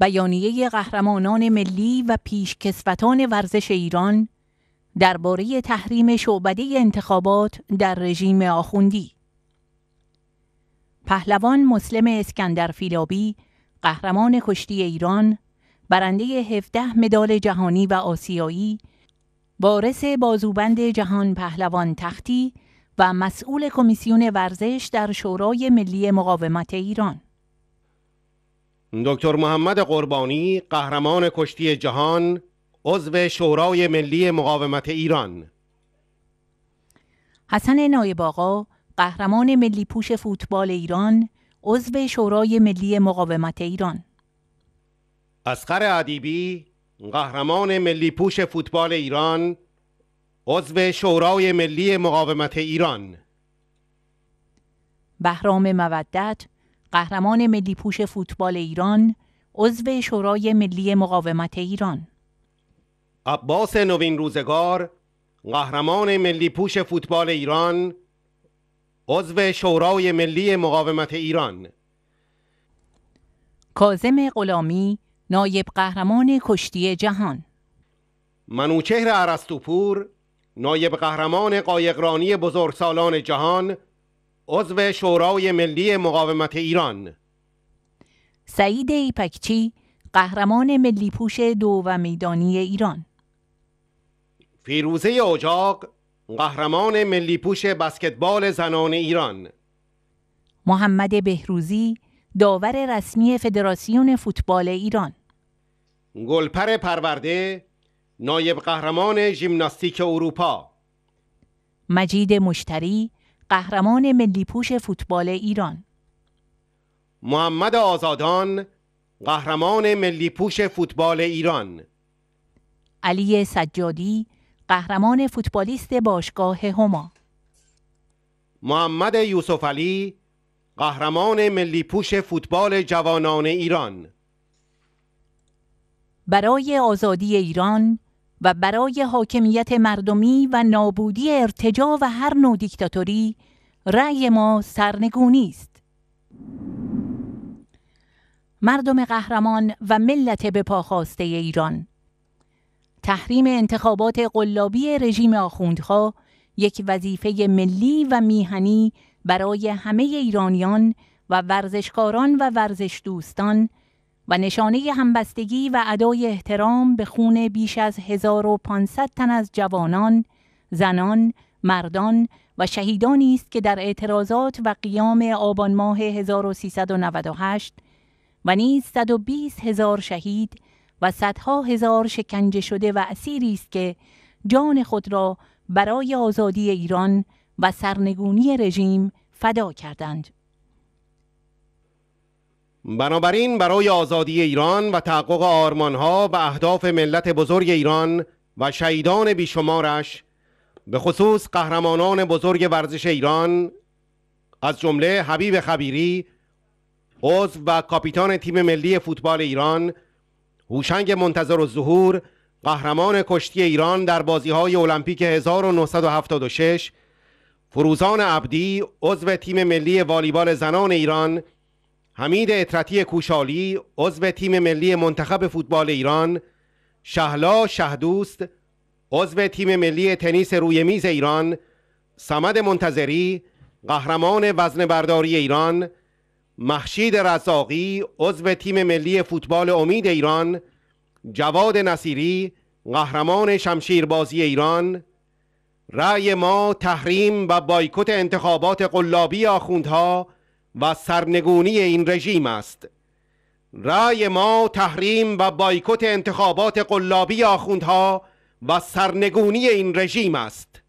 بیانیه قهرمانان ملی و پیشکسوتان ورزش ایران درباره تحریم شعبده انتخابات در رژیم آخوندی پهلوان مسلم اسکندر فیلابی قهرمان کشتی ایران برنده 17 مدال جهانی و آسیایی وارث بازوبند جهان پهلوان تختی و مسئول کمیسیون ورزش در شورای ملی مقاومت ایران دکتر محمد قربانی قهرمان کشتی جهان عضو شورای ملی مقاومت ایران حسن نایب آقا قهرمان ملی پوش فوتبال ایران عضو شورای ملی مقاومت ایران اسخر ادیبی قهرمان ملی پوش فوتبال ایران عضو شورای ملی مقاومت ایران بهرام مودت قهرمان ملی پوش فوتبال ایران، عضو شورای ملی مقاومت ایران عباس نوین روزگار، قهرمان ملی پوش فوتبال ایران، عضو شورای ملی مقاومت ایران کازم غلامی، نایب قهرمان کشتی جهان منوچهر عرستوپور، نایب قهرمان قایقرانی بزرگسالان جهان عضو شورای ملی مقاومت ایران سعید ایپکچی قهرمان ملی پوش دو و میدانی ایران فیروزه اجاق قهرمان ملی پوش بسکتبال زنان ایران محمد بهروزی داور رسمی فدراسیون فوتبال ایران گلپر پرورده نایب قهرمان ژیمناستیک اروپا مجید مشتری قهرمان ملی پوش فوتبال ایران محمد آزادان قهرمان ملی پوش فوتبال ایران علی سجادی قهرمان فوتبالیست باشگاه هما محمد یوسف علی قهرمان پوش فوتبال جوانان ایران برای آزادی ایران و برای حاکمیت مردمی و نابودی ارتجا و هر نوع دیکتاتوری رأی ما سرنگونی است مردم قهرمان و ملت به پاخواسته ایران تحریم انتخابات قلابی رژیم آخوندها یک وظیفه ملی و میهنی برای همه ایرانیان و ورزشکاران و ورزش دوستان و نشانه همبستگی و ادای احترام به خون بیش از 1500 تن از جوانان، زنان، مردان و شهیدانی است که در اعتراضات و قیام آبان ماه 1398 و نیز 120 هزار شهید و صدها هزار شکنجه شده و اسیری است که جان خود را برای آزادی ایران و سرنگونی رژیم فدا کردند. بنابراین برای آزادی ایران و تحقق آرمانها و اهداف ملت بزرگ ایران و شهیدان بیشمارش به خصوص قهرمانان بزرگ ورزش ایران از جمله حبیب خبیری عضو و کاپیتان تیم ملی فوتبال ایران هوشنگ منتظر ظهور قهرمان کشتی ایران در بازی های المپیک 1976 فروزان عبدی عضو تیم ملی والیبال زنان ایران حمید اطرتی کوشالی عضو تیم ملی منتخب فوتبال ایران شهلا شهدوست عضو تیم ملی تنیس روی میز ایران سمد منتظری قهرمان برداری ایران محشید رزاقی عضو تیم ملی فوتبال امید ایران جواد نصیری قهرمان شمشیربازی ایران رأی ما تحریم و بایکوت انتخابات قلابی آخوندها و سرنگونی این رژیم است رای ما تحریم و بایکوت انتخابات قلابی آخوندها و سرنگونی این رژیم است